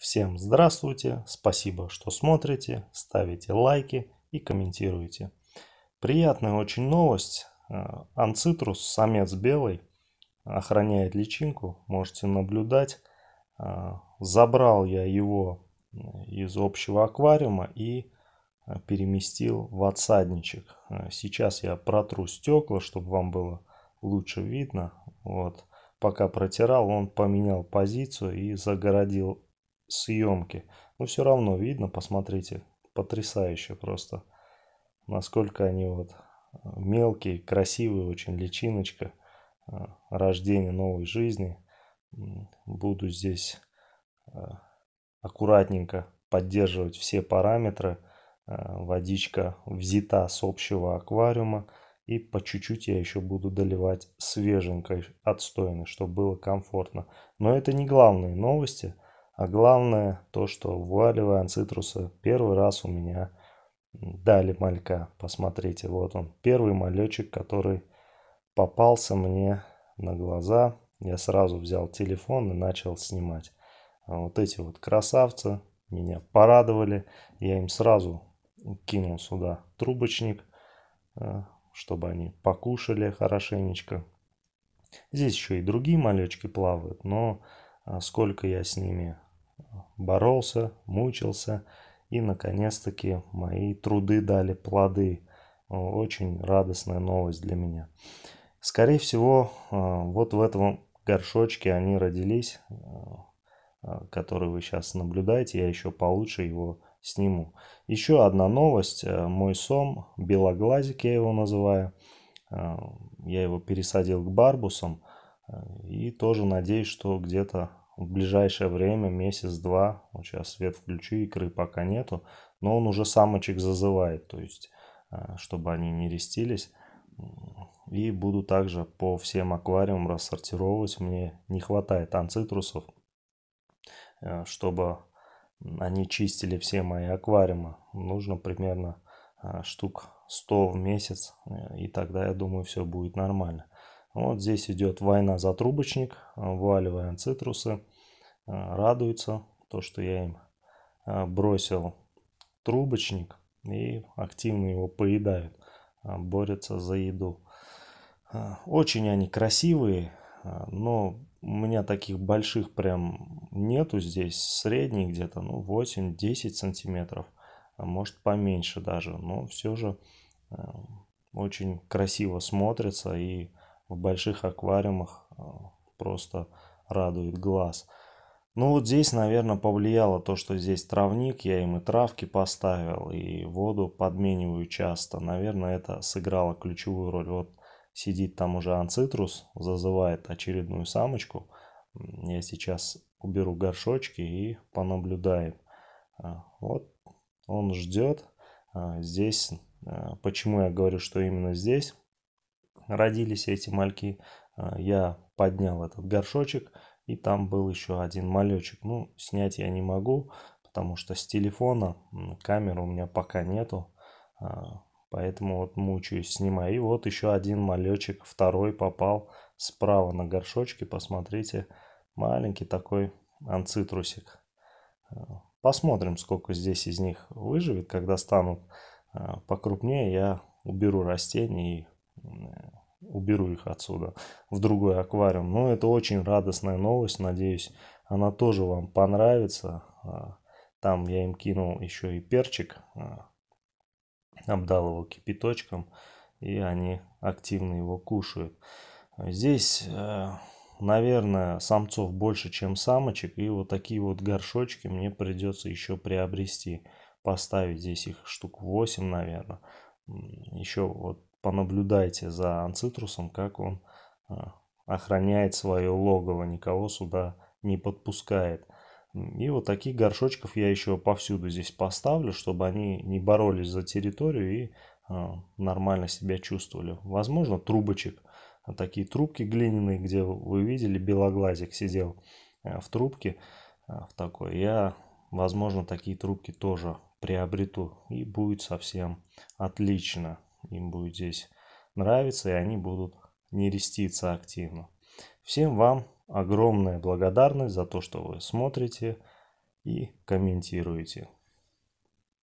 Всем здравствуйте, спасибо, что смотрите, ставите лайки и комментируете. Приятная очень новость. Э, анцитрус, самец белый, охраняет личинку, можете наблюдать. Э, забрал я его э, из общего аквариума и переместил в отсадничек. Сейчас я протру стекла, чтобы вам было лучше видно. Вот. Пока протирал, он поменял позицию и загородил съемки. Но ну, все равно видно, посмотрите, потрясающе просто, насколько они вот э, мелкие, красивые очень, личиночка э, рождение новой жизни. Буду здесь э, аккуратненько поддерживать все параметры. Водичка взята с общего аквариума. И по чуть-чуть я еще буду доливать свеженькой, отстойной, чтобы было комфортно. Но это не главные новости. А главное то, что вываливая антцитруса, первый раз у меня дали малька. Посмотрите, вот он, первый малечек, который попался мне на глаза. Я сразу взял телефон и начал снимать. А вот эти вот красавцы меня порадовали. Я им сразу кинул сюда трубочник, э, чтобы они покушали хорошенечко. Здесь еще и другие малечки плавают, но а, сколько я с ними боролся, мучился. И, наконец-таки, мои труды дали плоды. Очень радостная новость для меня. Скорее всего, э, вот в этом горшочке они родились, э, э, который вы сейчас наблюдаете. Я еще получше его сниму. Еще одна новость. Мой сом, белоглазик я его называю. Я его пересадил к барбусам. И тоже надеюсь, что где-то в ближайшее время, месяц-два, вот сейчас свет включу, икры пока нету, но он уже самочек зазывает, то есть, э, чтобы они не рестились. И буду также по всем аквариумам рассортировать. Мне не хватает анцитрусов, э, чтобы они чистили все мои аквариумы. Нужно примерно э, штук 100 в месяц, и тогда, я думаю, все будет нормально. Вот здесь идет война за трубочник, вываливаем цитрусы, э, радуются, то, что я им э, бросил трубочник и активно его поедают, э, борются за еду. Очень они красивые, но у меня таких больших прям нету здесь, средний где-то, ну 8-10 сантиметров, а может поменьше даже, но все же очень красиво смотрится и в больших аквариумах э, просто радует глаз. Ну вот здесь, наверное, повлияло то, что здесь травник, я им и травки поставил, и воду подмениваю часто. Наверное, это сыграло ключевую роль. Вот сидит там уже анцитрус, зазывает очередную самочку. Я сейчас уберу горшочки и понаблюдаем. Э, вот он ждет. Э, здесь, почему я говорю, что именно здесь, родились эти мальки, а, я поднял этот горшочек, и там был еще один малечек. Ну, снять я не могу, потому что с телефона камеры у меня пока нету. А, поэтому вот мучаюсь, снимаю. И вот еще один малечек, второй попал справа на горшочке. Посмотрите, маленький такой анцитрусик. А, посмотрим, сколько здесь из них выживет. Когда станут покрупнее, я уберу растения и уберу их отсюда в другой аквариум. Но ну, это очень радостная новость, надеюсь, она тоже вам понравится. А, там я им кинул еще и перчик, а, обдал его кипяточком, и они активно его кушают. Здесь, а, наверное, самцов больше, чем самочек, и вот такие вот горшочки мне придется еще приобрести, поставить здесь их штук 8, наверное. Еще вот понаблюдайте за анцитрусом, как он а, охраняет свое логово, никого сюда не подпускает. И вот таких горшочков я еще повсюду здесь поставлю, чтобы они не боролись за территорию и а, нормально себя чувствовали. Возможно, трубочек, а, такие трубки глиняные, где вы видели, белоглазик сидел в трубке, в такой. Я, возможно, такие трубки тоже приобрету и будет совсем отлично им будет здесь нравиться, и они будут нереститься активно. Всем вам огромная благодарность за то, что вы смотрите и комментируете.